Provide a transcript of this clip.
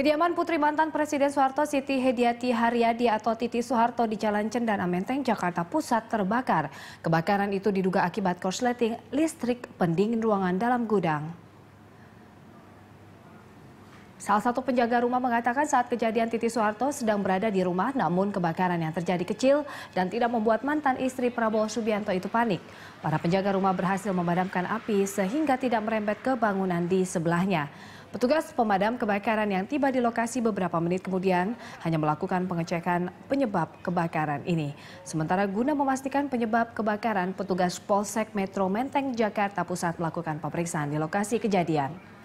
Kediaman putri mantan Presiden Soeharto Siti Hediati Haryadi atau Titi Soeharto di Jalan Cendana Menteng, Jakarta Pusat terbakar. Kebakaran itu diduga akibat korsleting listrik pendingin ruangan dalam gudang. Salah satu penjaga rumah mengatakan saat kejadian Titi Soeharto sedang berada di rumah namun kebakaran yang terjadi kecil dan tidak membuat mantan istri Prabowo Subianto itu panik. Para penjaga rumah berhasil memadamkan api sehingga tidak merembet ke bangunan di sebelahnya. Petugas pemadam kebakaran yang tiba di lokasi beberapa menit kemudian hanya melakukan pengecekan penyebab kebakaran ini. Sementara guna memastikan penyebab kebakaran, petugas Polsek Metro Menteng, Jakarta Pusat melakukan pemeriksaan di lokasi kejadian.